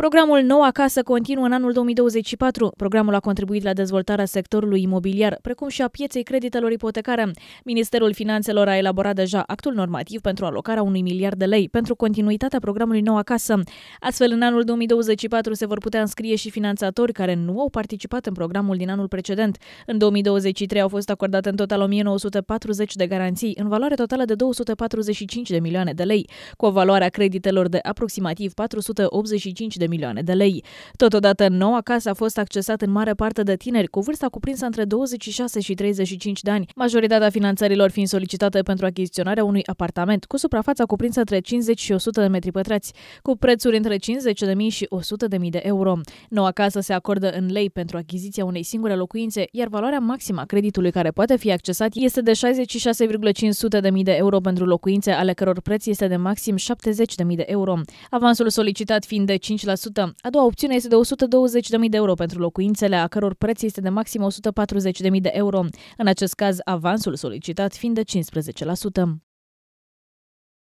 Programul Noua Casă continuă în anul 2024. Programul a contribuit la dezvoltarea sectorului imobiliar, precum și a pieței creditelor ipotecare. Ministerul Finanțelor a elaborat deja actul normativ pentru alocarea unui miliard de lei pentru continuitatea programului Noua Casă. Astfel, în anul 2024 se vor putea înscrie și finanțatori care nu au participat în programul din anul precedent. În 2023 au fost acordate în total 1940 de garanții, în valoare totală de 245 de milioane de lei, cu o valoare a creditelor de aproximativ 485 de milioane de lei. Totodată, noua casă a fost accesată în mare parte de tineri cu vârsta cuprinsă între 26 și 35 de ani, majoritatea finanțărilor fiind solicitate pentru achiziționarea unui apartament cu suprafața cuprinsă între 50 și 100 de metri pătrați, cu prețuri între 50.000 și 100.000 de euro. Noua casă se acordă în lei pentru achiziția unei singure locuințe, iar valoarea maximă a creditului care poate fi accesat este de 66,500 de mii de euro pentru locuințe, ale căror preț este de maxim 70 de mii de euro. Avansul solicitat fiind de 5% a doua opțiune este de 120.000 de euro pentru locuințele a căror preț este de maxim 140.000 de euro, în acest caz avansul solicitat fiind de 15%.